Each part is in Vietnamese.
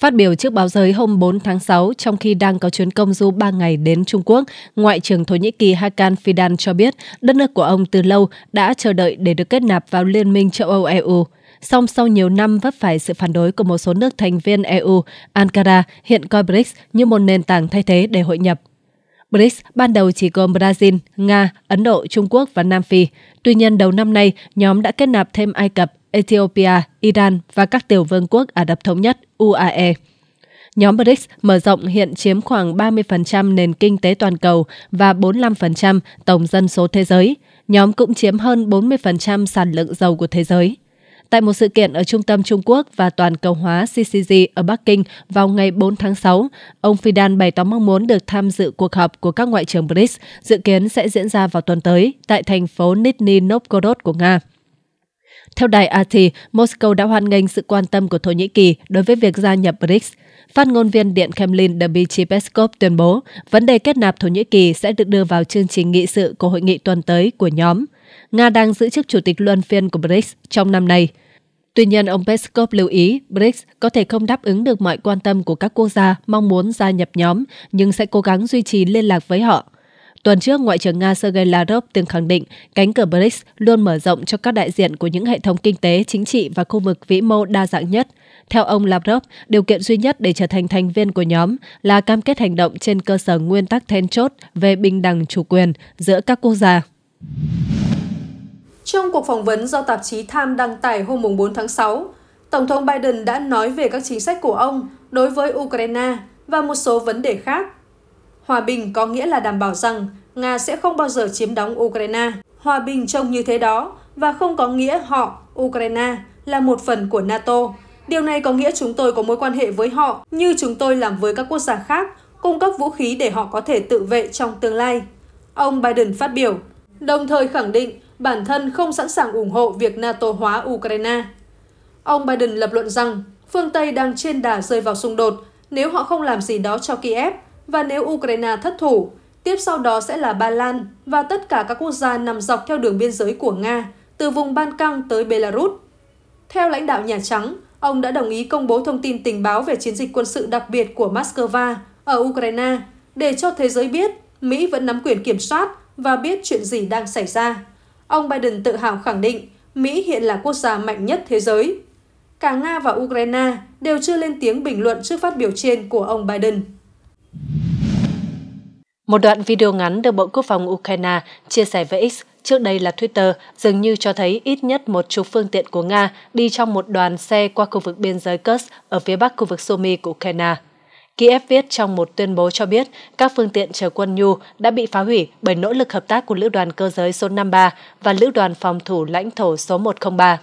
Phát biểu trước báo giới hôm 4 tháng 6, trong khi đang có chuyến công du 3 ngày đến Trung Quốc, Ngoại trưởng Thổ Nhĩ Kỳ Hakan Fidan cho biết đất nước của ông từ lâu đã chờ đợi để được kết nạp vào Liên minh châu Âu EU. Song sau nhiều năm vấp phải sự phản đối của một số nước thành viên EU, Ankara hiện coi BRICS như một nền tảng thay thế để hội nhập. BRICS ban đầu chỉ gồm Brazil, Nga, Ấn Độ, Trung Quốc và Nam Phi. Tuy nhiên, đầu năm nay, nhóm đã kết nạp thêm Ai Cập, Ethiopia, Iran và các tiểu vương quốc Ả Rập Thống Nhất UAE. Nhóm BRICS mở rộng hiện chiếm khoảng 30% nền kinh tế toàn cầu và 45% tổng dân số thế giới. Nhóm cũng chiếm hơn 40% sản lượng dầu của thế giới. Tại một sự kiện ở Trung tâm Trung Quốc và Toàn cầu hóa CCG ở Bắc Kinh vào ngày 4 tháng 6, ông Fidan bày tỏ mong muốn được tham dự cuộc họp của các ngoại trưởng BRICS dự kiến sẽ diễn ra vào tuần tới tại thành phố Nizhny Novgorod của Nga. Theo đài RT, Moscow đã hoan nghênh sự quan tâm của Thổ Nhĩ Kỳ đối với việc gia nhập BRICS. Phát ngôn viên Điện Kremlin Dmitry Peskov tuyên bố vấn đề kết nạp Thổ Nhĩ Kỳ sẽ được đưa vào chương trình nghị sự của hội nghị tuần tới của nhóm. Nga đang giữ chức chủ tịch luân phiên của BRICS trong năm nay. Tuy nhiên, ông Peskov lưu ý BRICS có thể không đáp ứng được mọi quan tâm của các quốc gia mong muốn gia nhập nhóm, nhưng sẽ cố gắng duy trì liên lạc với họ. Tuần trước, Ngoại trưởng Nga Sergei Lavrov từng khẳng định cánh cửa BRICS luôn mở rộng cho các đại diện của những hệ thống kinh tế, chính trị và khu vực vĩ mô đa dạng nhất. Theo ông Lavrov, điều kiện duy nhất để trở thành thành viên của nhóm là cam kết hành động trên cơ sở nguyên tắc then chốt về bình đẳng chủ quyền giữa các quốc gia. Trong cuộc phỏng vấn do tạp chí Time đăng tải hôm 4 tháng 6, Tổng thống Biden đã nói về các chính sách của ông đối với Ukraine và một số vấn đề khác Hòa bình có nghĩa là đảm bảo rằng Nga sẽ không bao giờ chiếm đóng Ukraine. Hòa bình trông như thế đó và không có nghĩa họ, Ukraine, là một phần của NATO. Điều này có nghĩa chúng tôi có mối quan hệ với họ như chúng tôi làm với các quốc gia khác, cung cấp vũ khí để họ có thể tự vệ trong tương lai. Ông Biden phát biểu, đồng thời khẳng định bản thân không sẵn sàng ủng hộ việc NATO hóa Ukraine. Ông Biden lập luận rằng phương Tây đang trên đà rơi vào xung đột nếu họ không làm gì đó cho Kiev và nếu Ukraine thất thủ, tiếp sau đó sẽ là Ba Lan và tất cả các quốc gia nằm dọc theo đường biên giới của Nga, từ vùng Ban Căng tới Belarus. Theo lãnh đạo Nhà Trắng, ông đã đồng ý công bố thông tin tình báo về chiến dịch quân sự đặc biệt của Moscow ở Ukraine để cho thế giới biết Mỹ vẫn nắm quyền kiểm soát và biết chuyện gì đang xảy ra. Ông Biden tự hào khẳng định Mỹ hiện là quốc gia mạnh nhất thế giới. Cả Nga và Ukraine đều chưa lên tiếng bình luận trước phát biểu trên của ông Biden. Một đoạn video ngắn được Bộ Quốc phòng Ukraine chia sẻ với X, trước đây là Twitter, dường như cho thấy ít nhất một chục phương tiện của Nga đi trong một đoàn xe qua khu vực biên giới Kursk ở phía bắc khu vực Sumy của Ukraine. Kiev viết trong một tuyên bố cho biết các phương tiện chở quân nhu đã bị phá hủy bởi nỗ lực hợp tác của Lữ đoàn Cơ giới số 53 và Lữ đoàn Phòng thủ lãnh thổ số 103.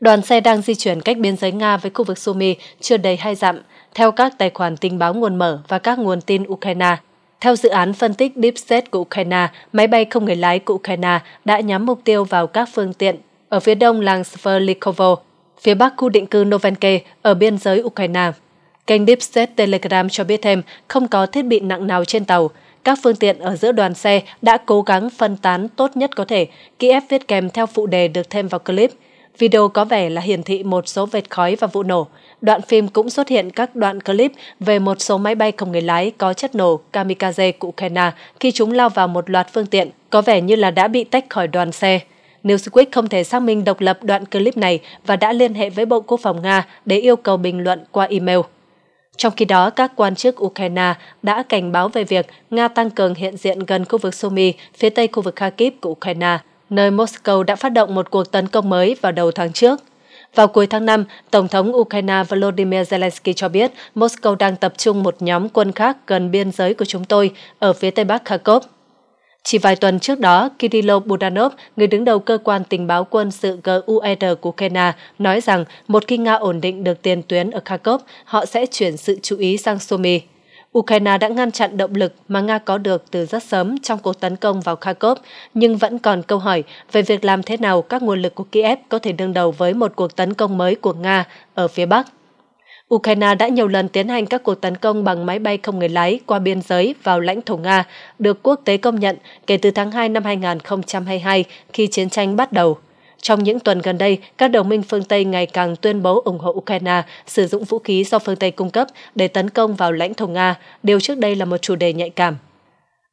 Đoàn xe đang di chuyển cách biên giới Nga với khu vực Sumy chưa đầy hai dặm, theo các tài khoản tình báo nguồn mở và các nguồn tin Ukraine. Theo dự án phân tích DeepSet của Ukraine, máy bay không người lái của Ukraine đã nhắm mục tiêu vào các phương tiện ở phía đông làng Sverlikovo, phía bắc khu định cư Novenke ở biên giới Ukraine. Kênh DeepSet Telegram cho biết thêm không có thiết bị nặng nào trên tàu. Các phương tiện ở giữa đoàn xe đã cố gắng phân tán tốt nhất có thể. Kiev viết kèm theo phụ đề được thêm vào clip – Video có vẻ là hiển thị một số vệt khói và vụ nổ. Đoạn phim cũng xuất hiện các đoạn clip về một số máy bay không người lái có chất nổ kamikaze của Ukraine khi chúng lao vào một loạt phương tiện, có vẻ như là đã bị tách khỏi đoàn xe. Newsweek không thể xác minh độc lập đoạn clip này và đã liên hệ với Bộ Quốc phòng Nga để yêu cầu bình luận qua email. Trong khi đó, các quan chức Ukraine đã cảnh báo về việc Nga tăng cường hiện diện gần khu vực Sumy, phía tây khu vực Kharkiv của Ukraine – nơi Moscow đã phát động một cuộc tấn công mới vào đầu tháng trước. Vào cuối tháng 5, Tổng thống Ukraine Volodymyr Zelensky cho biết Moscow đang tập trung một nhóm quân khác gần biên giới của chúng tôi ở phía tây bắc Kharkov. Chỉ vài tuần trước đó, Kirilo Budanov, người đứng đầu cơ quan tình báo quân sự GUR e của Ukraine, nói rằng một khi Nga ổn định được tiền tuyến ở Kharkov, họ sẽ chuyển sự chú ý sang Sumy. Ukraine đã ngăn chặn động lực mà Nga có được từ rất sớm trong cuộc tấn công vào Kharkov, nhưng vẫn còn câu hỏi về việc làm thế nào các nguồn lực của Kiev có thể đương đầu với một cuộc tấn công mới của Nga ở phía Bắc. Ukraine đã nhiều lần tiến hành các cuộc tấn công bằng máy bay không người lái qua biên giới vào lãnh thổ Nga, được quốc tế công nhận kể từ tháng 2 năm 2022 khi chiến tranh bắt đầu. Trong những tuần gần đây, các đồng minh phương Tây ngày càng tuyên bố ủng hộ Ukraine sử dụng vũ khí do phương Tây cung cấp để tấn công vào lãnh thổ Nga, điều trước đây là một chủ đề nhạy cảm.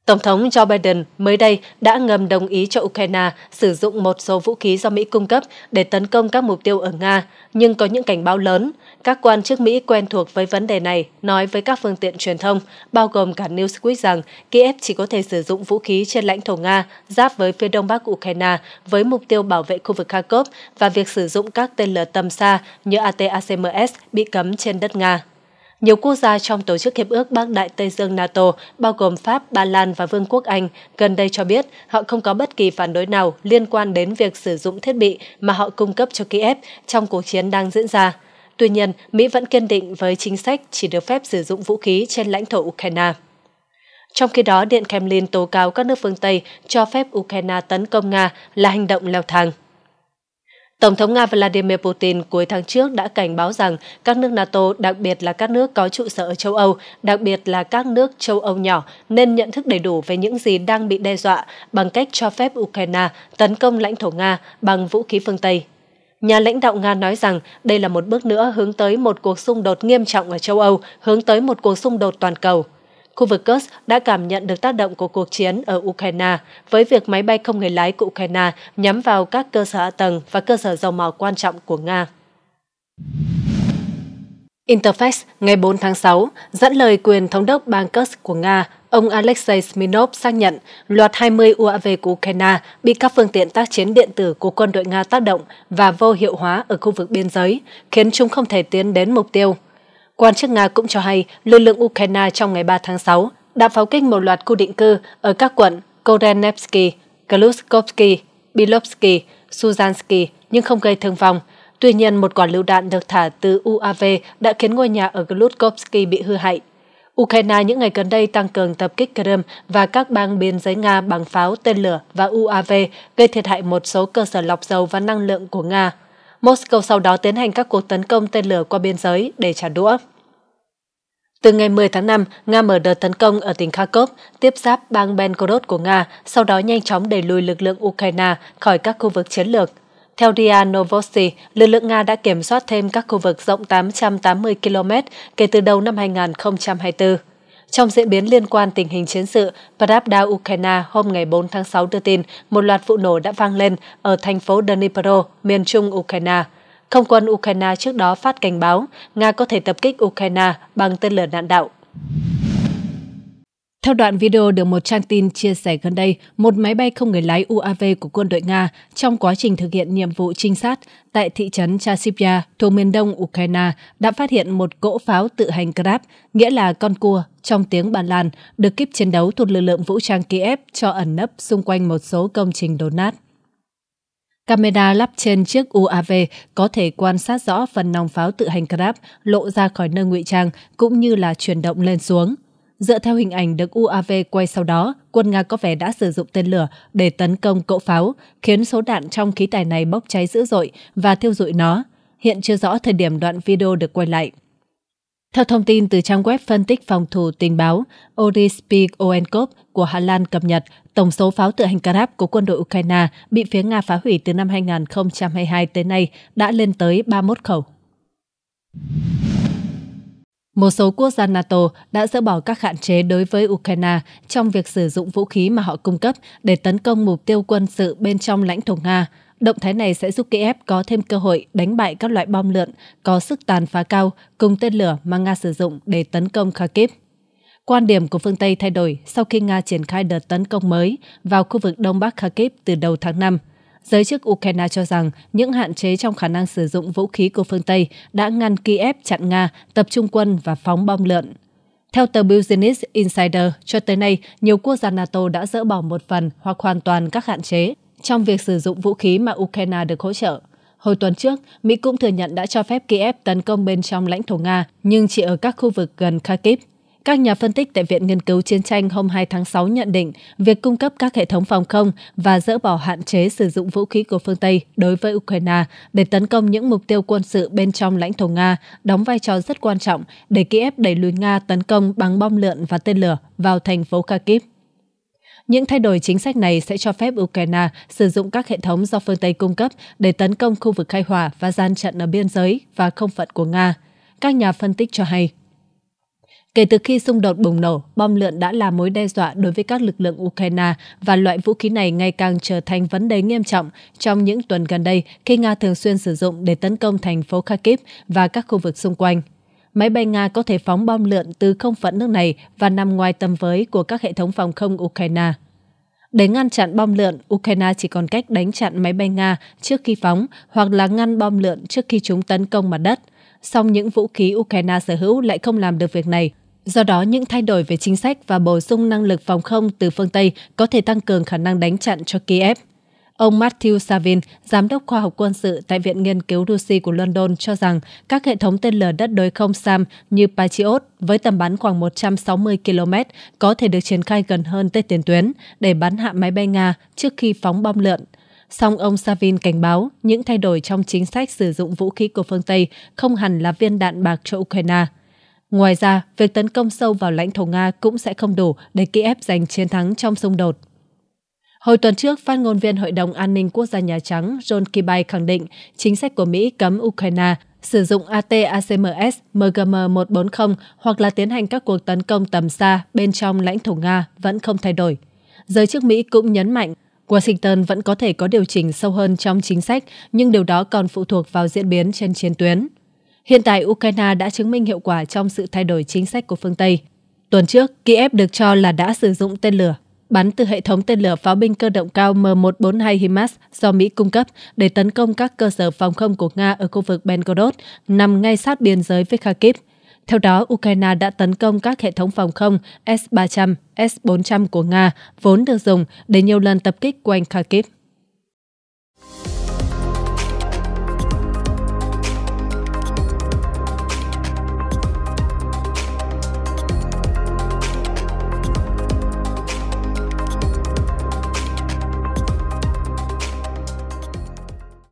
Tổng thống Joe Biden mới đây đã ngầm đồng ý cho Ukraine sử dụng một số vũ khí do Mỹ cung cấp để tấn công các mục tiêu ở Nga, nhưng có những cảnh báo lớn. Các quan chức Mỹ quen thuộc với vấn đề này nói với các phương tiện truyền thông, bao gồm cả Newsweek rằng Kiev chỉ có thể sử dụng vũ khí trên lãnh thổ Nga giáp với phía đông bắc Ukraine với mục tiêu bảo vệ khu vực Kharkov và việc sử dụng các tên lửa tầm xa như ATACMS bị cấm trên đất Nga. Nhiều quốc gia trong Tổ chức Hiệp ước Bắc Đại Tây Dương NATO, bao gồm Pháp, Ba Lan và Vương quốc Anh, gần đây cho biết họ không có bất kỳ phản đối nào liên quan đến việc sử dụng thiết bị mà họ cung cấp cho Kiev trong cuộc chiến đang diễn ra. Tuy nhiên, Mỹ vẫn kiên định với chính sách chỉ được phép sử dụng vũ khí trên lãnh thổ Ukraine. Trong khi đó, Điện Kremlin tố cáo các nước phương Tây cho phép Ukraine tấn công Nga là hành động leo thang. Tổng thống Nga Vladimir Putin cuối tháng trước đã cảnh báo rằng các nước NATO, đặc biệt là các nước có trụ sở ở châu Âu, đặc biệt là các nước châu Âu nhỏ, nên nhận thức đầy đủ về những gì đang bị đe dọa bằng cách cho phép Ukraine tấn công lãnh thổ Nga bằng vũ khí phương Tây. Nhà lãnh đạo Nga nói rằng đây là một bước nữa hướng tới một cuộc xung đột nghiêm trọng ở châu Âu, hướng tới một cuộc xung đột toàn cầu. Khu vực Kursk đã cảm nhận được tác động của cuộc chiến ở Ukraine với việc máy bay không người lái của Ukraine nhắm vào các cơ sở hạ tầng và cơ sở dầu mỏ quan trọng của Nga. Interfax ngày 4 tháng 6 dẫn lời quyền thống đốc bang Kursk của Nga, ông Alexei Smirnov xác nhận loạt 20 UAV của Ukraine bị các phương tiện tác chiến điện tử của quân đội Nga tác động và vô hiệu hóa ở khu vực biên giới, khiến chúng không thể tiến đến mục tiêu. Quan chức Nga cũng cho hay lực lượng Ukraine trong ngày 3 tháng 6 đã pháo kích một loạt khu định cư ở các quận Korenevsky, Kaluskovsky, Bilovsky, Suzansky nhưng không gây thương vong. Tuy nhiên, một quả lựu đạn được thả từ UAV đã khiến ngôi nhà ở Glutkovsky bị hư hại. Ukraine những ngày gần đây tăng cường tập kích Crimea và các bang biên giới Nga bằng pháo, tên lửa và UAV gây thiệt hại một số cơ sở lọc dầu và năng lượng của Nga. Moscow sau đó tiến hành các cuộc tấn công tên lửa qua biên giới để trả đũa. Từ ngày 10 tháng 5, Nga mở đợt tấn công ở tỉnh Kharkov, tiếp giáp bang Belgorod của Nga, sau đó nhanh chóng đẩy lùi lực lượng Ukraine khỏi các khu vực chiến lược. Theo RIA Novosti, lực lượng Nga đã kiểm soát thêm các khu vực rộng 880 km kể từ đầu năm 2024. Trong diễn biến liên quan tình hình chiến sự, Pravda Ukraine hôm ngày 4 tháng 6 đưa tin một loạt vụ nổ đã vang lên ở thành phố Dnipro, miền trung Ukraine. Không quân Ukraine trước đó phát cảnh báo Nga có thể tập kích Ukraine bằng tên lửa đạn đạo. Theo đoạn video được một trang tin chia sẻ gần đây, một máy bay không người lái UAV của quân đội Nga trong quá trình thực hiện nhiệm vụ trinh sát tại thị trấn Chasipya, thuộc miền đông Ukraine đã phát hiện một cỗ pháo tự hành Grab, nghĩa là con cua trong tiếng Ba Lan, được kíp chiến đấu thuộc lực lượng vũ trang Kiev cho ẩn nấp xung quanh một số công trình đổ nát. Camera lắp trên chiếc UAV có thể quan sát rõ phần nòng pháo tự hành Grab lộ ra khỏi nơi ngụy trang cũng như là chuyển động lên xuống. Dựa theo hình ảnh được UAV quay sau đó, quân Nga có vẻ đã sử dụng tên lửa để tấn công cỗ pháo, khiến số đạn trong khí tài này bốc cháy dữ dội và thiêu dụi nó. Hiện chưa rõ thời điểm đoạn video được quay lại. Theo thông tin từ trang web phân tích phòng thủ tình báo Orispik Oenkov của Hà Lan cập nhật, tổng số pháo tự hành Karab của quân đội Ukraine bị phía Nga phá hủy từ năm 2022 tới nay đã lên tới 31 khẩu. Một số quốc gia NATO đã dỡ bỏ các hạn chế đối với Ukraine trong việc sử dụng vũ khí mà họ cung cấp để tấn công mục tiêu quân sự bên trong lãnh thổ Nga. Động thái này sẽ giúp Kiev có thêm cơ hội đánh bại các loại bom lượn có sức tàn phá cao cùng tên lửa mà Nga sử dụng để tấn công Kharkiv. Quan điểm của phương Tây thay đổi sau khi Nga triển khai đợt tấn công mới vào khu vực Đông Bắc Kharkiv từ đầu tháng 5 giới chức Ukraine cho rằng những hạn chế trong khả năng sử dụng vũ khí của phương Tây đã ngăn Kiev chặn Nga, tập trung quân và phóng bom lợn. Theo tờ Business Insider, cho tới nay, nhiều quốc gia NATO đã dỡ bỏ một phần hoặc hoàn toàn các hạn chế trong việc sử dụng vũ khí mà Ukraine được hỗ trợ. Hồi tuần trước, Mỹ cũng thừa nhận đã cho phép Kiev tấn công bên trong lãnh thổ Nga, nhưng chỉ ở các khu vực gần Kharkiv. Các nhà phân tích tại Viện Nghiên cứu Chiến tranh hôm 2 tháng 6 nhận định việc cung cấp các hệ thống phòng không và dỡ bỏ hạn chế sử dụng vũ khí của phương Tây đối với Ukraine để tấn công những mục tiêu quân sự bên trong lãnh thổ Nga đóng vai trò rất quan trọng để Kiev đẩy lùi Nga tấn công bằng bom lượn và tên lửa vào thành phố Kharkiv. Những thay đổi chính sách này sẽ cho phép Ukraine sử dụng các hệ thống do phương Tây cung cấp để tấn công khu vực khai hỏa và gian trận ở biên giới và không phận của Nga. Các nhà phân tích cho hay. Kể từ khi xung đột bùng nổ, bom lượn đã là mối đe dọa đối với các lực lượng Ukraine và loại vũ khí này ngày càng trở thành vấn đề nghiêm trọng trong những tuần gần đây khi Nga thường xuyên sử dụng để tấn công thành phố Kharkiv và các khu vực xung quanh. Máy bay Nga có thể phóng bom lượn từ không phận nước này và nằm ngoài tầm với của các hệ thống phòng không Ukraine. Để ngăn chặn bom lượn, Ukraine chỉ còn cách đánh chặn máy bay Nga trước khi phóng hoặc là ngăn bom lượn trước khi chúng tấn công mặt đất. Song những vũ khí Ukraine sở hữu lại không làm được việc này Do đó, những thay đổi về chính sách và bổ sung năng lực phòng không từ phương Tây có thể tăng cường khả năng đánh chặn cho Kiev. Ông Matthew Savin, giám đốc khoa học quân sự tại Viện Nghiên cứu Russi của London cho rằng các hệ thống tên lửa đất đối không SAM như Patriot với tầm bắn khoảng 160 km có thể được triển khai gần hơn tới tiền tuyến để bắn hạ máy bay Nga trước khi phóng bom lượn. Song ông Savin cảnh báo những thay đổi trong chính sách sử dụng vũ khí của phương Tây không hẳn là viên đạn bạc cho Ukraine – Ngoài ra, việc tấn công sâu vào lãnh thổ Nga cũng sẽ không đủ để Kiev giành chiến thắng trong xung đột. Hồi tuần trước, phát ngôn viên Hội đồng An ninh Quốc gia Nhà Trắng John kibay khẳng định chính sách của Mỹ cấm Ukraine sử dụng AT-ACMS, MGM-140 hoặc là tiến hành các cuộc tấn công tầm xa bên trong lãnh thổ Nga vẫn không thay đổi. Giới chức Mỹ cũng nhấn mạnh Washington vẫn có thể có điều chỉnh sâu hơn trong chính sách, nhưng điều đó còn phụ thuộc vào diễn biến trên chiến tuyến. Hiện tại, Ukraine đã chứng minh hiệu quả trong sự thay đổi chính sách của phương Tây. Tuần trước, Kiev được cho là đã sử dụng tên lửa bắn từ hệ thống tên lửa pháo binh cơ động cao M142 HIMARS do Mỹ cung cấp để tấn công các cơ sở phòng không của Nga ở khu vực Belgorod, nằm ngay sát biên giới với Kharkiv. Theo đó, Ukraine đã tấn công các hệ thống phòng không S-300, S-400 của Nga vốn được dùng để nhiều lần tập kích quanh Kharkiv.